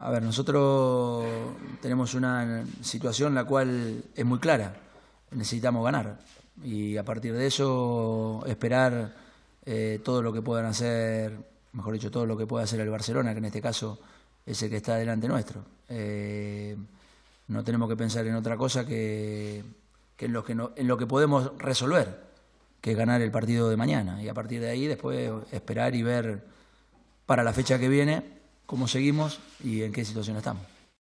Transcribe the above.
A ver, nosotros tenemos una situación la cual es muy clara. Necesitamos ganar y a partir de eso esperar eh, todo lo que puedan hacer, mejor dicho, todo lo que pueda hacer el Barcelona, que en este caso es el que está delante nuestro. Eh, no tenemos que pensar en otra cosa que, en, lo que en lo que podemos resolver, que ganar el partido de mañana y a partir de ahí después esperar y ver para la fecha que viene cómo seguimos y en qué situación estamos.